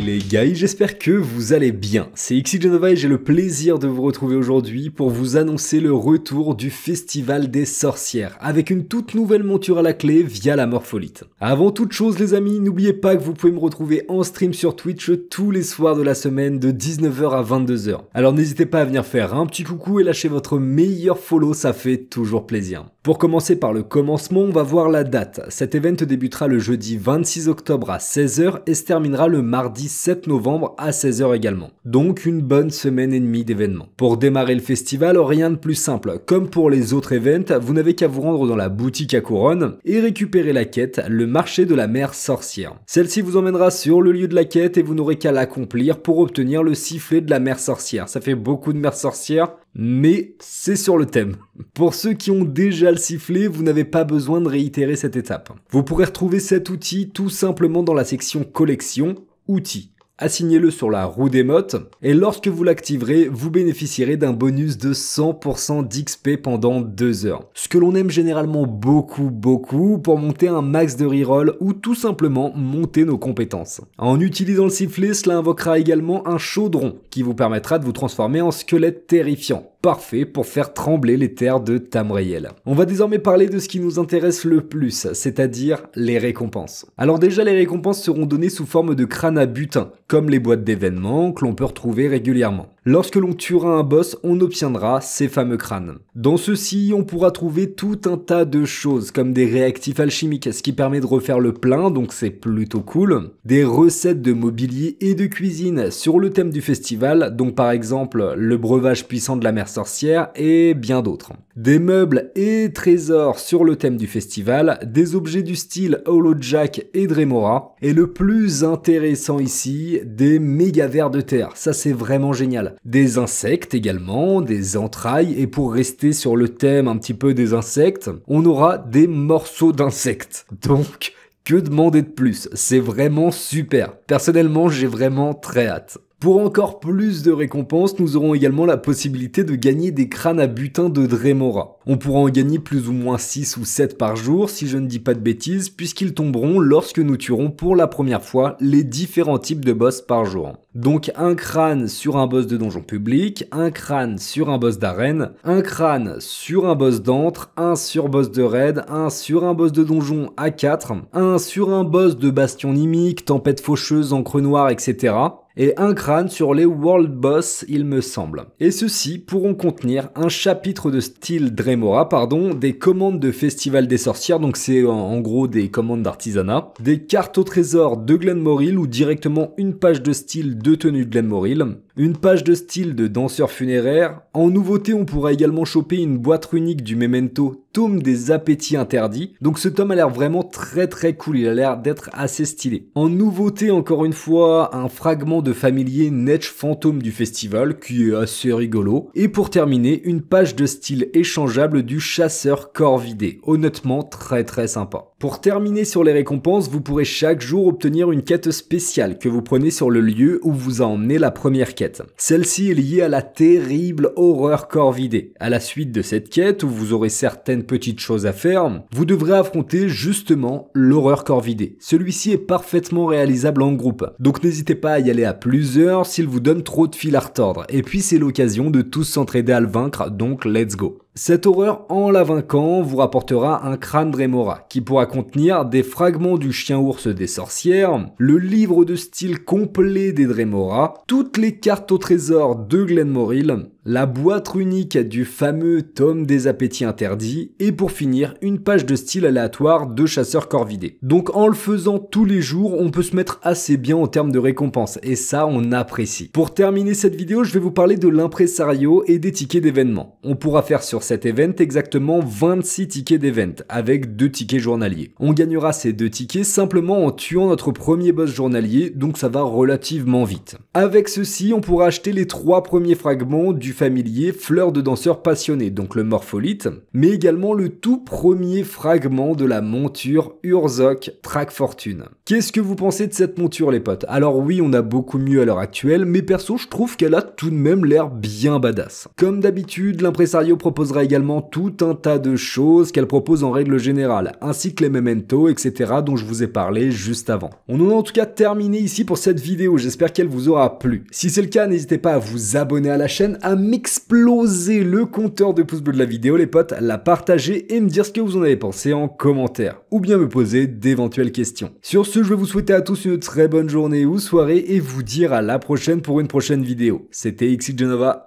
les gars, j'espère que vous allez bien. C'est Xy et j'ai le plaisir de vous retrouver aujourd'hui pour vous annoncer le retour du Festival des Sorcières avec une toute nouvelle monture à la clé via la Morpholite. Avant toute chose les amis, n'oubliez pas que vous pouvez me retrouver en stream sur Twitch tous les soirs de la semaine de 19h à 22h. Alors n'hésitez pas à venir faire un petit coucou et lâcher votre meilleur follow, ça fait toujours plaisir. Pour commencer par le commencement, on va voir la date. Cet event débutera le jeudi 26 octobre à 16h et se terminera le mardi 7 novembre à 16h également. Donc une bonne semaine et demie d'événements. Pour démarrer le festival, rien de plus simple. Comme pour les autres events, vous n'avez qu'à vous rendre dans la boutique à couronne et récupérer la quête, le marché de la mer sorcière. Celle-ci vous emmènera sur le lieu de la quête et vous n'aurez qu'à l'accomplir pour obtenir le sifflet de la mer sorcière. Ça fait beaucoup de mer sorcière mais c'est sur le thème. Pour ceux qui ont déjà le sifflet, vous n'avez pas besoin de réitérer cette étape. Vous pourrez retrouver cet outil tout simplement dans la section collection, outils assignez-le sur la roue des mottes, et lorsque vous l'activerez, vous bénéficierez d'un bonus de 100% d'XP pendant 2 heures. Ce que l'on aime généralement beaucoup beaucoup pour monter un max de reroll ou tout simplement monter nos compétences. En utilisant le sifflet, cela invoquera également un chaudron qui vous permettra de vous transformer en squelette terrifiant parfait pour faire trembler les terres de Tamriel. On va désormais parler de ce qui nous intéresse le plus, c'est-à-dire les récompenses. Alors déjà, les récompenses seront données sous forme de crânes à butin, comme les boîtes d'événements que l'on peut retrouver régulièrement. Lorsque l'on tuera un boss, on obtiendra ces fameux crânes. Dans ceux-ci, on pourra trouver tout un tas de choses, comme des réactifs alchimiques, ce qui permet de refaire le plein, donc c'est plutôt cool. Des recettes de mobilier et de cuisine sur le thème du festival, donc par exemple le breuvage puissant de la mère sorcière et bien d'autres. Des meubles et trésors sur le thème du festival, des objets du style Holojack et Dremora, et le plus intéressant ici, des méga verres de terre. Ça c'est vraiment génial des insectes également, des entrailles, et pour rester sur le thème un petit peu des insectes, on aura des morceaux d'insectes. Donc, que demander de plus C'est vraiment super. Personnellement, j'ai vraiment très hâte. Pour encore plus de récompenses, nous aurons également la possibilité de gagner des crânes à butin de Dremora. On pourra en gagner plus ou moins 6 ou 7 par jour, si je ne dis pas de bêtises, puisqu'ils tomberont lorsque nous tuerons pour la première fois les différents types de boss par jour. Donc un crâne sur un boss de donjon public, un crâne sur un boss d'arène, un crâne sur un boss d'antre, un sur boss de raid, un sur un boss de donjon a 4, un sur un boss de bastion nimique, tempête faucheuse, encre noire, etc et un crâne sur les World Boss, il me semble. Et ceux-ci pourront contenir un chapitre de style Dremora, pardon, des commandes de Festival des Sorcières, donc c'est en gros des commandes d'artisanat, des cartes au trésor de Glenmoril ou directement une page de style de tenue de Glenmoril, une page de style de danseur funéraire. En nouveauté, on pourra également choper une boîte unique du Memento, tome des appétits interdits. Donc ce tome a l'air vraiment très très cool, il a l'air d'être assez stylé. En nouveauté, encore une fois, un fragment de familier Netch fantôme du festival, qui est assez rigolo. Et pour terminer, une page de style échangeable du chasseur corvidé. Honnêtement, très très sympa. Pour terminer sur les récompenses, vous pourrez chaque jour obtenir une quête spéciale que vous prenez sur le lieu où vous a emmené la première quête. Celle-ci est liée à la terrible horreur corvidée. À la suite de cette quête, où vous aurez certaines petites choses à faire, vous devrez affronter justement l'horreur corvidée. Celui-ci est parfaitement réalisable en groupe, donc n'hésitez pas à y aller à plusieurs s'il vous donne trop de fil à retordre. Et puis c'est l'occasion de tous s'entraider à le vaincre, donc let's go. Cette horreur, en la vainquant, vous rapportera un crâne d'Remora, qui pourra contenir des fragments du chien-ours des sorcières, le livre de style complet des Dremora, toutes les cartes au trésor de Glenmoril, la boîte unique du fameux tome des appétits interdits, et pour finir, une page de style aléatoire de chasseurs corvidés. Donc en le faisant tous les jours, on peut se mettre assez bien en termes de récompense, et ça on apprécie. Pour terminer cette vidéo, je vais vous parler de l'impressario et des tickets d'événements. On pourra faire sur cet event exactement 26 tickets d'event, avec deux tickets journaliers. On gagnera ces deux tickets simplement en tuant notre premier boss journalier, donc ça va relativement vite. Avec ceci, on pourra acheter les trois premiers fragments du familier Fleur de danseur passionné, donc le morpholite, mais également le tout premier fragment de la monture Urzok Track Fortune. Qu'est-ce que vous pensez de cette monture les potes Alors oui, on a beaucoup mieux à l'heure actuelle, mais perso je trouve qu'elle a tout de même l'air bien badass. Comme d'habitude, l'impresario proposera également tout un tas de choses qu'elle propose en règle générale, ainsi que les mementos, etc. dont je vous ai parlé juste avant. On en a en tout cas terminé ici pour cette vidéo, j'espère qu'elle vous aura plu. Si c'est le cas, n'hésitez pas à vous abonner à la chaîne, à m'exploser le compteur de pouces bleus de la vidéo, les potes, la partager et me dire ce que vous en avez pensé en commentaire, ou bien me poser d'éventuelles questions. Sur ce, je vais vous souhaiter à tous une très bonne journée ou soirée et vous dire à la prochaine pour une prochaine vidéo. C'était Xy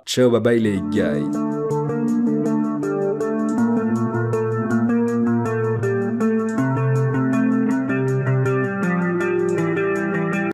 ciao bye bye les gars.